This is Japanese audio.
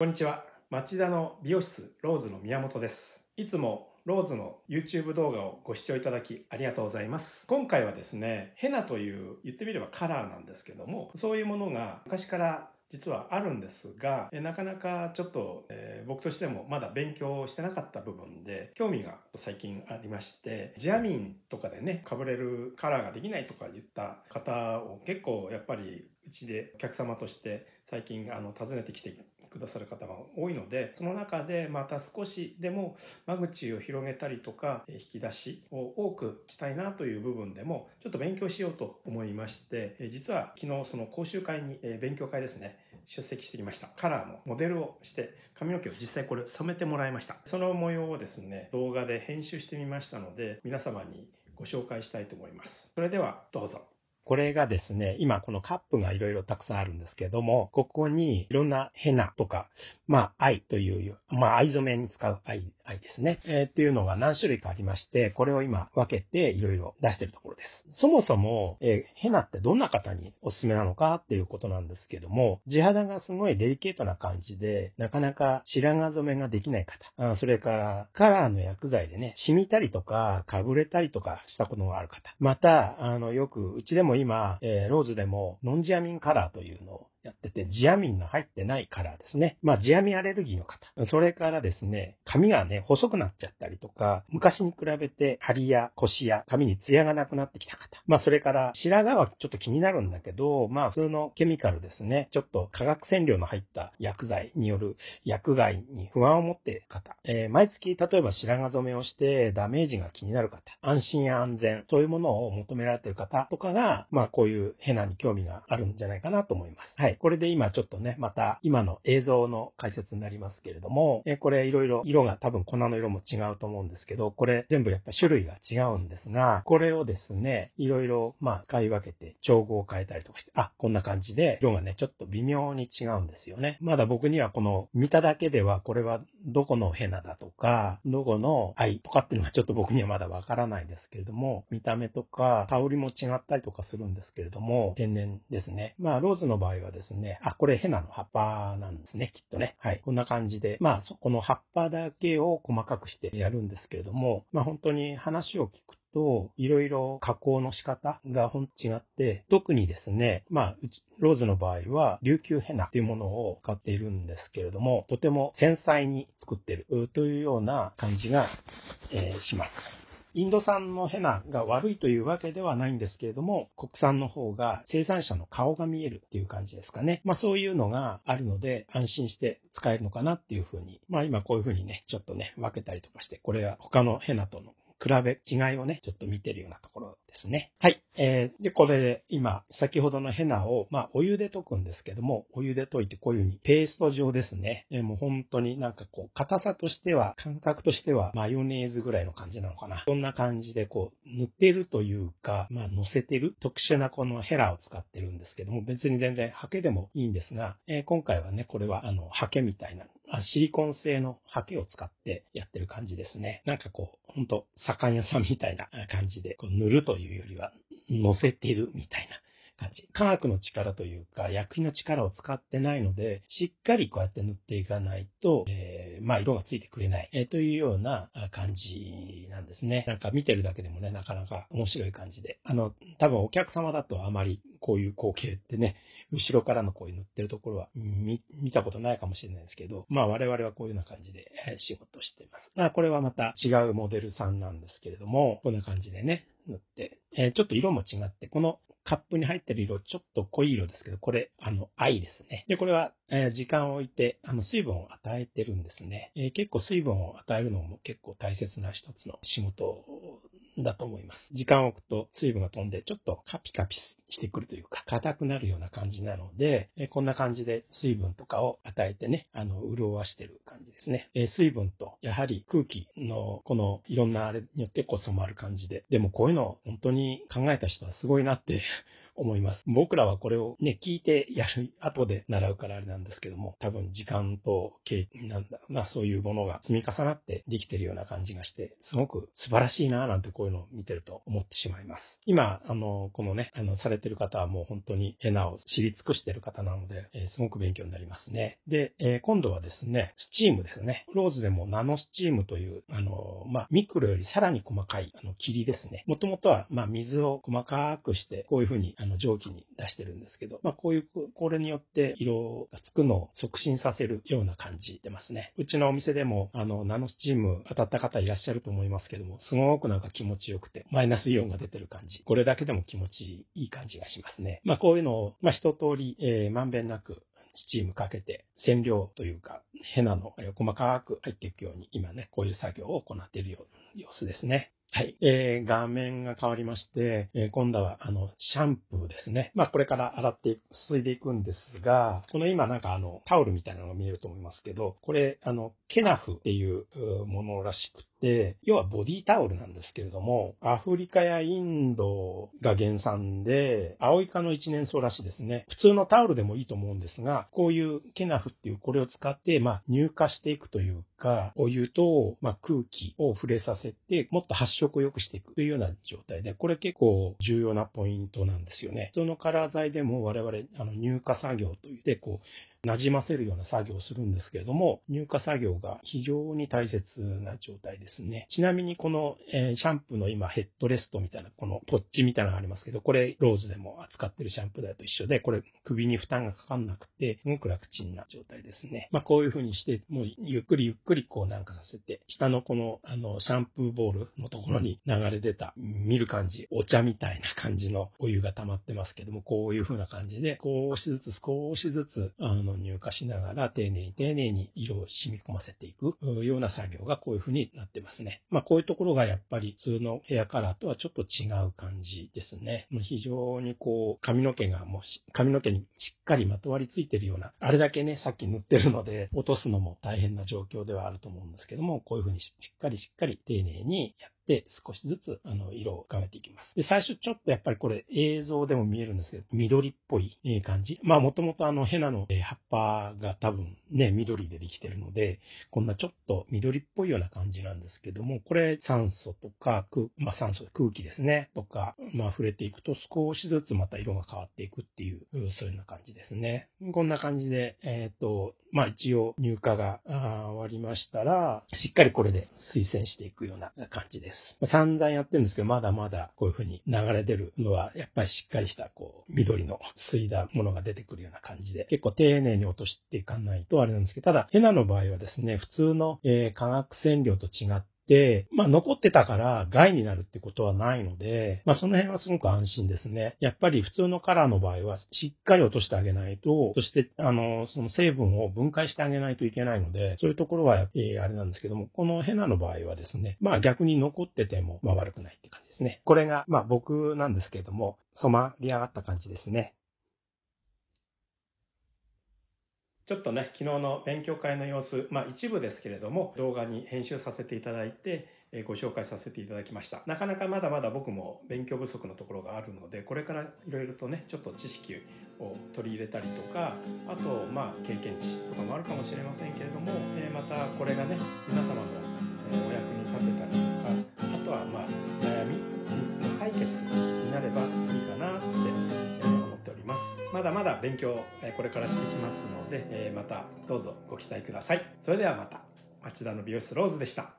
こんにちは。町田の美容室ローズの宮本です。いつもローズの YouTube 動画をご視聴いただきありがとうございます。今回はですね、ヘナという言ってみればカラーなんですけども、そういうものが昔から実はあるんですが、なかなかちょっと、えー、僕としてもまだ勉強してなかった部分で、興味が最近ありまして、ジアミンとかでね、かぶれるカラーができないとか言った方を結構やっぱりうちでお客様として最近あの訪ねてきてくださる方が多いので、その中でまた少しでも間口を広げたりとか、引き出しを多くしたいなという部分でも、ちょっと勉強しようと思いまして、実は昨日その講習会に、勉強会ですね、出席してきました。カラーのモデルをして、髪の毛を実際これ染めてもらいました。その模様をですね、動画で編集してみましたので、皆様にご紹介したいと思います。それではどうぞ。これがですね、今このカップがいろいろたくさんあるんですけども、ここにいろんなヘナとか、まあ、藍という、まあ、藍染めに使う藍はいですね、えー、っていうのが何種類かありまして、これを今分けていろいろ出してるところです。そもそも、えー、ヘナってどんな方におすすめなのかっていうことなんですけども、地肌がすごいデリケートな感じで、なかなか白髪染めができない方、あそれからカラーの薬剤でね、染みたりとか、かぶれたりとかしたことがある方、また、あの、よく、うちでも今、えー、ローズでも、ノンジアミンカラーというのをやってて、ジアミンの入ってないカラーですね。まあ、ジアミンアレルギーの方。それからですね、髪がね、細くなっちゃったりとか、昔に比べて、張りや腰や髪にツヤがなくなってきた方。まあ、それから、白髪はちょっと気になるんだけど、まあ、普通のケミカルですね。ちょっと化学染料の入った薬剤による薬害に不安を持っている方。えー、毎月、例えば白髪染めをしてダメージが気になる方。安心や安全、そういうものを求められている方とかが、まあ、こういうヘナに興味があるんじゃないかなと思います。はい。これで今ちょっとね、また今の映像の解説になりますけれども、えこれいろいろ色が多分粉の色も違うと思うんですけど、これ全部やっぱ種類が違うんですが、これをですね、いろいろまあ使い分けて調合を変えたりとかして、あ、こんな感じで色がね、ちょっと微妙に違うんですよね。まだ僕にはこの見ただけではこれはどこのヘナだとか、どこの愛とかっていうのはちょっと僕にはまだわからないですけれども、見た目とか香りも違ったりとかするんですけれども、天然ですね。まあローズの場合はですねですね。あ、これヘナの葉っぱなんですね、きっとね。はい。こんな感じで、まあ、そこの葉っぱだけを細かくしてやるんですけれども、まあ本当に話を聞くと、いろいろ加工の仕方がほん違って、特にですね、まあ、ローズの場合は、琉球ヘナというものを使っているんですけれども、とても繊細に作ってるというような感じが、えー、します。インド産のヘナが悪いというわけではないんですけれども、国産の方が生産者の顔が見えるっていう感じですかね。まあそういうのがあるので、安心して使えるのかなっていうふうに、まあ今こういうふうにね、ちょっとね、分けたりとかして、これは他のヘナとの比べ違いをね、ちょっと見てるようなところですね。はい。えー、で、これで今、先ほどのヘナを、まあ、お湯で溶くんですけども、お湯で溶いてこういうふうにペースト状ですね。えー、もう本当になんかこう、硬さとしては、感覚としては、マヨネーズぐらいの感じなのかな。そんな感じでこう、塗ってるというか、まあ、乗せてる特殊なこのヘラを使ってるんですけども、別に全然ハケでもいいんですが、えー、今回はね、これはあの、ハケみたいなシリコン製のハケを使ってやってる感じですね。なんかこう、ほんと、左屋さんみたいな感じで、こう塗るというよりは、乗せてるみたいな感じ。科学の力というか、薬品の力を使ってないので、しっかりこうやって塗っていかないと、えー、まあ、色がついてくれない、えー、というような感じなんですね。なんか見てるだけでもね、なかなか面白い感じで。あの、多分お客様だとあまりこういう光景ってね、後ろからのこういう塗ってるところは見、見たことないかもしれないですけど、まあ我々はこういうような感じで仕事しています。まあこれはまた違うモデルさんなんですけれども、こんな感じでね、塗って、えー、ちょっと色も違って、このカップに入ってる色、ちょっと濃い色ですけど、これ、あの、藍ですね。で、これは、えー、時間を置いて、あの、水分を与えてるんですね、えー、結構水分を与えるのも結構大切な一つの仕事だと思います。時間を置くと水分が飛んで、ちょっとカピカピしてくるというか、硬くなるような感じなので、えこんな感じで水分とかを与えてね、あの、潤わしてる感じですね。え水分と、やはり空気の、この、いろんなあれによってこう染まる感じで。でもこういうの、本当に考えた人はすごいなって思います。僕らはこれをね、聞いてやる後で習うからあれなんですけども、多分時間と経験なんだまあそういうものが積み重なってできてるような感じがして、すごく素晴らしいなぁなんてこういうのを見てると思ってしまいます。今、あの、このね、あの、されてる方はもう本当にエナを知り尽くしてる方なので、えー、すごく勉強になりますね。で、えー、今度はですね、スチームですね。ローズでもナノスチームという、あの、まあ、ミクロよりさらに細かい、あの、霧ですね。もともとは、まあ、水を細かくして、こういうふうに、あのの蒸気に出してるんですけど、まあ、こういう、これによって色がつくのを促進させるような感じでますね。うちのお店でも、あの、ナノスチーム当たった方いらっしゃると思いますけども、すごくなんか気持ちよくて、マイナスイオンが出てる感じ。これだけでも気持ちいい感じがしますね。まあ、こういうのを、まあ、一通り、えー、まんべんなくスチームかけて、染料というか、ヘナのあれを細かく入っていくように、今ね、こういう作業を行っているような様子ですね。はい。えー、画面が変わりまして、えー、今度は、あの、シャンプーですね。まあ、これから洗っていく、すいでいくんですが、この今なんかあの、タオルみたいなのが見えると思いますけど、これ、あの、ケナフっていうものらしくで、要はボディタオルなんですけれども、アフリカやインドが原産で、アオイカの一年草らしいですね。普通のタオルでもいいと思うんですが、こういうケナフっていうこれを使って、まあ、乳化していくというか、お湯と、まあ、空気を触れさせて、もっと発色を良くしていくというような状態で、これ結構重要なポイントなんですよね。普通のカラー剤でも我々、あの、乳化作業といって、こう、馴染ませるような作業をするんですけれども、入荷作業が非常に大切な状態ですね。ちなみにこの、えー、シャンプーの今ヘッドレストみたいな、このポッチみたいなのがありますけど、これローズでも扱ってるシャンプー台と一緒で、これ首に負担がかかんなくて、すごく楽ちんな状態ですね。まあこういうふうにして、もうゆっくりゆっくりこうなんかさせて、下のこの、あの、シャンプーボールのところに流れ出た、見る感じ、お茶みたいな感じのお湯が溜まってますけども、こういうふうな感じで、少しずつ少しずつ、あの、の入化しながら丁寧に丁寧に色を染み込ませていくような作業がこういう風になってますね。まあこういうところがやっぱり普通のヘアカラーとはちょっと違う感じですね。非常にこう髪の毛がもう髪の毛にしっかりまとわりついてるような、あれだけねさっき塗ってるので落とすのも大変な状況ではあると思うんですけども、こういう風にしっかりしっかり丁寧にやって、少しずつ、あの、色を深めていきます。で、最初ちょっとやっぱりこれ映像でも見えるんですけど、緑っぽい感じ。まあ、もともとあの、ヘナの葉っぱが多分ね、緑でできてるので、こんなちょっと緑っぽいような感じなんですけども、これ酸素とか空、まあ、酸素、空気ですね、とか、まあ、触れていくと少しずつまた色が変わっていくっていう、そういうような感じですね。こんな感じで、えっ、ー、と、まあ一応入荷が終わりましたら、しっかりこれで推薦していくような感じです。散々やってるんですけど、まだまだこういう風に流れ出るのは、やっぱりしっかりしたこう、緑の吸いだものが出てくるような感じで、結構丁寧に落としていかないとあれなんですけど、ただ、ヘナの場合はですね、普通の、え化学染料と違って、、まあ残ってたから害になるってことはないので、まあその辺はすごく安心ですね。やっぱり普通のカラーの場合はしっかり落としてあげないと、そしてあの、その成分を分解してあげないといけないので、そういうところは、えー、あれなんですけども、このヘナの場合はですね、まあ逆に残ってても、まあ悪くないって感じですね。これが、まあ僕なんですけども、染まり上がった感じですね。ちょっとね、昨日の勉強会の様子、まあ一部ですけれども、動画に編集させていただいて、えご紹介させていただきました。なかなかまだまだ僕も勉強不足のところがあるので、これからいろいろとね、ちょっと知識を取り入れたりとか、あと、まあ経験値とかもあるかもしれませんけれども、えまたこれがね、皆さんまだ勉強、えこれからしていきますので、えまたどうぞご期待ください。それではまた。町田の美容室ローズでした。